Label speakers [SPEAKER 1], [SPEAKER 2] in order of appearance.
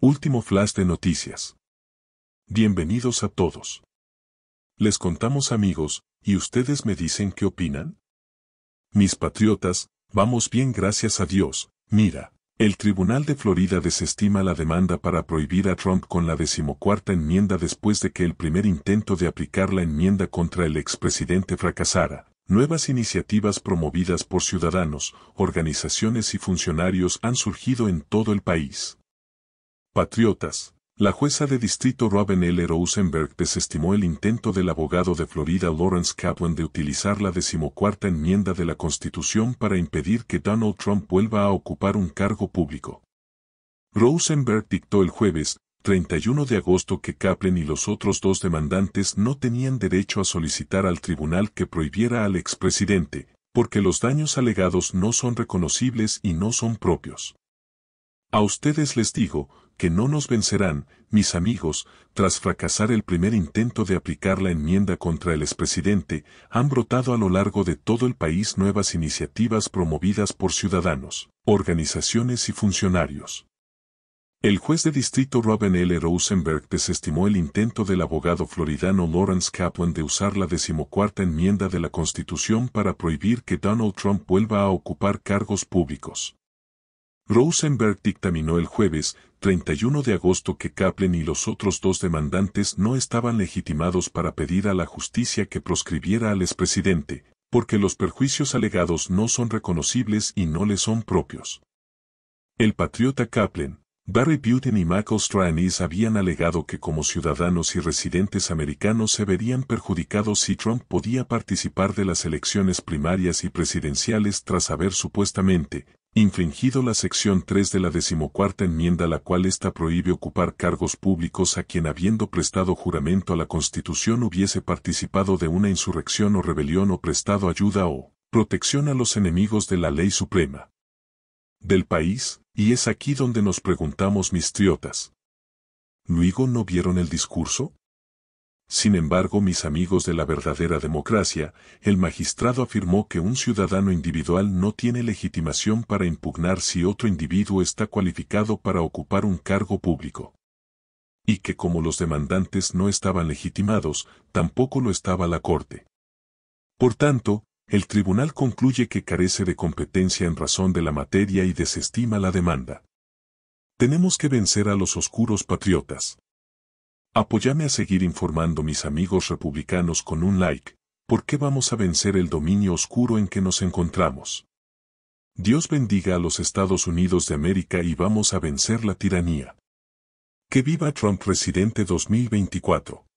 [SPEAKER 1] Último flash de noticias. Bienvenidos a todos. Les contamos amigos, y ustedes me dicen qué opinan. Mis patriotas, vamos bien gracias a Dios, mira, el Tribunal de Florida desestima la demanda para prohibir a Trump con la decimocuarta enmienda después de que el primer intento de aplicar la enmienda contra el expresidente fracasara. Nuevas iniciativas promovidas por ciudadanos, organizaciones y funcionarios han surgido en todo el país. Patriotas. La jueza de distrito Robin L. Rosenberg desestimó el intento del abogado de Florida Lawrence Kaplan de utilizar la decimocuarta enmienda de la Constitución para impedir que Donald Trump vuelva a ocupar un cargo público. Rosenberg dictó el jueves, 31 de agosto que Kaplan y los otros dos demandantes no tenían derecho a solicitar al tribunal que prohibiera al expresidente, porque los daños alegados no son reconocibles y no son propios. A ustedes les digo, que no nos vencerán, mis amigos, tras fracasar el primer intento de aplicar la enmienda contra el expresidente, han brotado a lo largo de todo el país nuevas iniciativas promovidas por ciudadanos, organizaciones y funcionarios. El juez de distrito Robin L. Rosenberg desestimó el intento del abogado floridano Lawrence Kaplan de usar la decimocuarta enmienda de la Constitución para prohibir que Donald Trump vuelva a ocupar cargos públicos. Rosenberg dictaminó el jueves 31 de agosto que Kaplan y los otros dos demandantes no estaban legitimados para pedir a la justicia que proscribiera al expresidente, porque los perjuicios alegados no son reconocibles y no le son propios. El patriota Kaplan, Barry Buten y Michael Stranis habían alegado que como ciudadanos y residentes americanos se verían perjudicados si Trump podía participar de las elecciones primarias y presidenciales tras haber supuestamente infringido la sección 3 de la decimocuarta enmienda la cual ésta prohíbe ocupar cargos públicos a quien habiendo prestado juramento a la Constitución hubiese participado de una insurrección o rebelión o prestado ayuda o protección a los enemigos de la ley suprema del país, y es aquí donde nos preguntamos mis triotas. ¿Luego no vieron el discurso? Sin embargo, mis amigos de la verdadera democracia, el magistrado afirmó que un ciudadano individual no tiene legitimación para impugnar si otro individuo está cualificado para ocupar un cargo público. Y que como los demandantes no estaban legitimados, tampoco lo estaba la Corte. Por tanto, el tribunal concluye que carece de competencia en razón de la materia y desestima la demanda. Tenemos que vencer a los oscuros patriotas. Apóyame a seguir informando mis amigos republicanos con un like, porque vamos a vencer el dominio oscuro en que nos encontramos. Dios bendiga a los Estados Unidos de América y vamos a vencer la tiranía. Que viva Trump Presidente 2024.